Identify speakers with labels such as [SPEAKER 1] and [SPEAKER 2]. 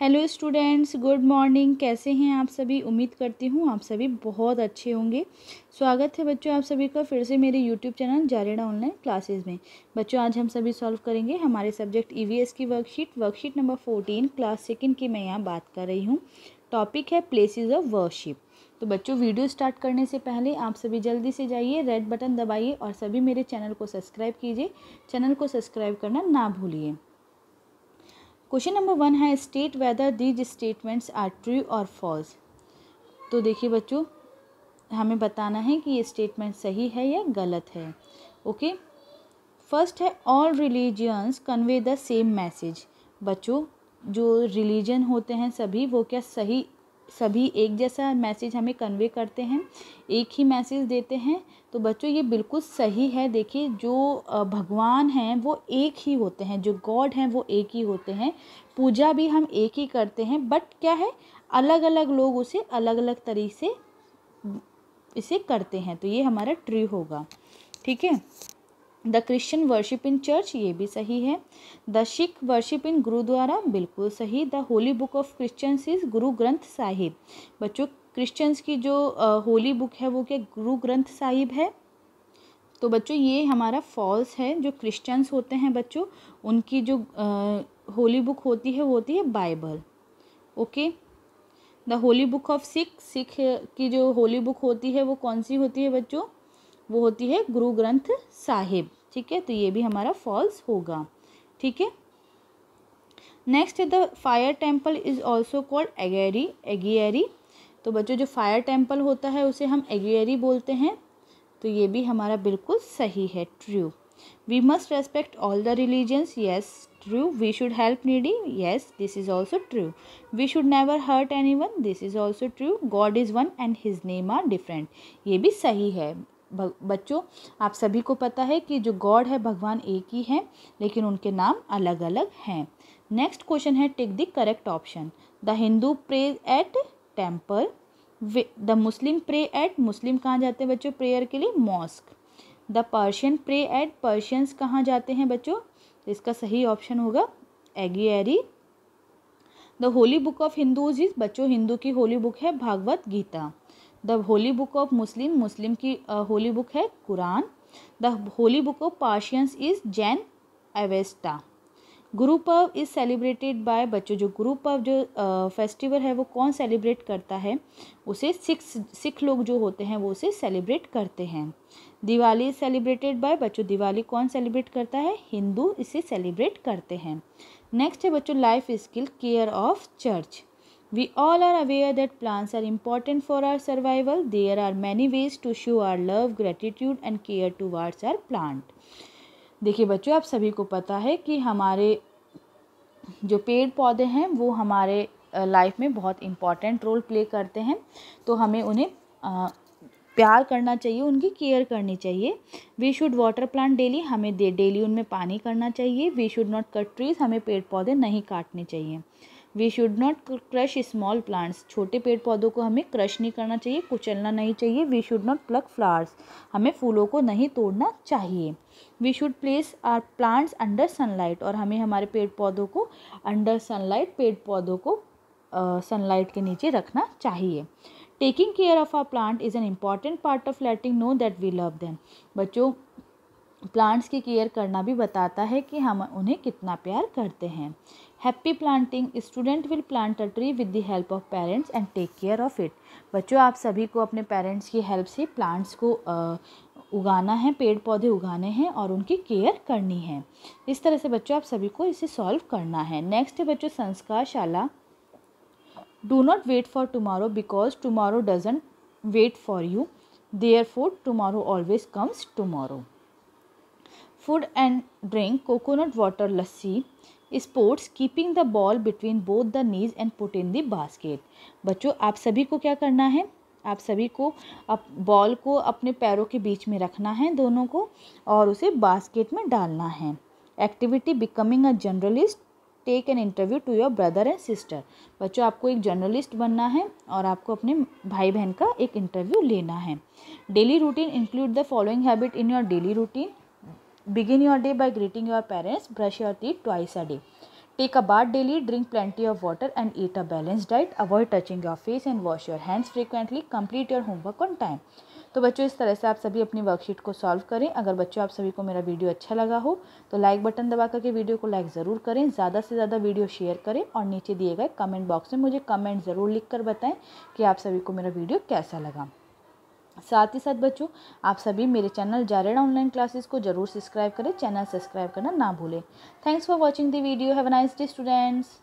[SPEAKER 1] Hello students good morning कैसे हैं आप सभी उम्मीद करती हूँ आप सभी बहुत अच्छे होंगे स्वागत है बच्चों आप सभी का फिर से मेरे YouTube channel Jareda online classes में बच्चों आज हम सभी सॉल्व करेंगे हमारे सब्जेक्ट ईवीएस e की worksheet worksheet number fourteen class second की मैं यहाँ बात कर रही हूँ टॉपिक है प्लेसेज ऑफ वर्कशिप तो बच्चों वीडियो स्टार्ट करने से पहले आप सभी जल्दी से जाइए रेड बटन दबाइए और सभी मेरे चैनल को सब्सक्राइब कीजिए चैनल को सब्सक्राइब करना ना भूलिए क्वेश्चन नंबर वन है state whether these statements are true और फॉल्स तो देखिए बच्चों हमें बताना है कि ये स्टेटमेंट सही है या गलत है ओके फर्स्ट है all religions convey the same message बच्चों जो रिलीजन होते हैं सभी वो क्या सही सभी एक जैसा मैसेज हमें कन्वे करते हैं एक ही मैसेज देते हैं तो बच्चों ये बिल्कुल सही है देखिए जो भगवान हैं वो एक ही होते हैं जो गॉड हैं वो एक ही होते हैं पूजा भी हम एक ही करते हैं बट क्या है अलग अलग लोग उसे अलग अलग तरीके से इसे करते हैं तो ये हमारा ट्री होगा ठीक है the Christian worship in church ये भी सही है the Sikh worship in gurdwara बिल्कुल सही the holy book of Christians is Guru Granth Sahib बच्चों क्रिश्चियंस की जो होली बुक है वो क्या गुरु ग्रंथ साहिब है तो बच्चों ये हमारा फॉल्स है जो क्रिश्चियंस होते हैं बच्चों उनकी जो होली बुक होती है वो होती है Bible okay the holy book of Sikh Sikh की जो होली बुक होती है वो कौन सी होती है बच्चों वो होती है गुरु ग्रंथ साहिब ठीक है तो ये भी हमारा फॉल्स होगा ठीक है नेक्स्ट है the fire temple is also called agiary agiary तो बच्चों जो फायर टेम्पल होता है उसे हम एगियरी बोलते हैं तो ये भी हमारा बिल्कुल सही है true we must respect all the religions yes true we should help needy yes this is also true we should never hurt anyone this is also true God is one and his name are different ये भी सही है बच्चों आप सभी को पता है कि जो गॉड है भगवान एक ही है लेकिन उनके नाम अलग अलग हैं नेक्स्ट क्वेश्चन है tick the correct option the Hindu pray at temple the Muslim pray at Muslim कहाँ जाते हैं बच्चों प्रेयर के लिए mosque the Persian pray at Persians कहाँ जाते हैं बच्चों इसका सही ऑप्शन होगा agiary the holy book of Hindus is बच्चों हिंदू की होली बुक है Bhagavad Gita the holy book of Muslim Muslim की होली बुक है Quran the holy book of पार्शियंस is Zend Avesta Guru Parv is celebrated by बच्चों जो गुरु पर्व जो फेस्टिवल है वो कौन सेलिब्रेट करता है उसे सिख सिख लोग जो होते हैं वो उसे सेलिब्रेट करते हैं दिवाली इज सेलिब्रेटेड बाय बच्चों दिवाली कौन सेलिब्रेट करता है हिंदू इसे सेलिब्रेट करते हैं नेक्स्ट है बच्चों life skill care of church We all are aware that plants are important for our survival. There are many ways to show our love, gratitude and care towards our plant. देखिए बच्चों आप सभी को पता है कि हमारे जो पेड़ पौधे हैं वो हमारे लाइफ में बहुत इम्पॉर्टेंट रोल प्ले करते हैं तो हमें उन्हें प्यार करना चाहिए उनकी केयर करनी चाहिए we should water plant daily हमें डेली उनमें पानी करना चाहिए we should not cut trees हमें पेड़ पौधे नहीं काटने चाहिए we should not crush small plants छोटे पेड़ पौधों को हमें क्रश नहीं करना चाहिए कुचलना नहीं चाहिए we should not pluck flowers हमें फूलों को नहीं तोड़ना चाहिए we should place our plants under sunlight और हमें हमारे पेड़ पौधों को अंडर सनलाइट पेड़ पौधों को सनलाइट uh, के नीचे रखना चाहिए taking care of our plant is an important part of letting know that we love them बच्चों प्लांट्स की केयर करना भी बताता है कि हम उन्हें कितना प्यार करते हैं happy planting student will plant a tree with the help of parents and take care of it बच्चों आप सभी को अपने पेरेंट्स की हेल्प से प्लांट्स को उगाना है पेड़ पौधे उगाने हैं और उनकी केयर करनी है इस तरह से बच्चों आप सभी को इसे सॉल्व करना है नेक्स्ट है बच्चों Sanskar Shala do not wait for tomorrow because tomorrow doesn't wait for you therefore tomorrow always comes tomorrow food and drink coconut water lassi sports keeping the ball between both the knees and put in the basket बच्चों आप सभी को क्या करना है आप सभी को अप बॉल को अपने पैरों के बीच में रखना है दोनों को और उसे बास्केट में डालना है activity becoming a journalist take an interview to your brother and sister बच्चों आपको एक जर्नलिस्ट बनना है और आपको अपने भाई बहन का एक इंटरव्यू लेना है daily routine include the following habit in your daily routine Begin your day by greeting your parents, brush your teeth twice a day. Take a bath daily, drink plenty of water, and eat a balanced diet. Avoid touching your face and wash your hands frequently. Complete your homework on time. तो बच्चों इस तरह से आप सभी अपनी worksheet को solve करें अगर बच्चों आप सभी को मेरा वीडियो अच्छा लगा हो तो लाइक बटन दबा करके वीडियो को लाइक ज़रूर करें ज़्यादा से ज़्यादा वीडियो शेयर करें और नीचे दिए गए कमेंट बॉक्स में मुझे कमेंट ज़रूर लिख कर बताएं कि आप सभी को मेरा वीडियो कैसा लगा साथ ही साथ बच्चों आप सभी मेरे चैनल जारेड ऑनलाइन क्लासेस को जरूर सब्सक्राइब करें चैनल सब्सक्राइब करना ना भूलें thanks for watching the video have a nice day students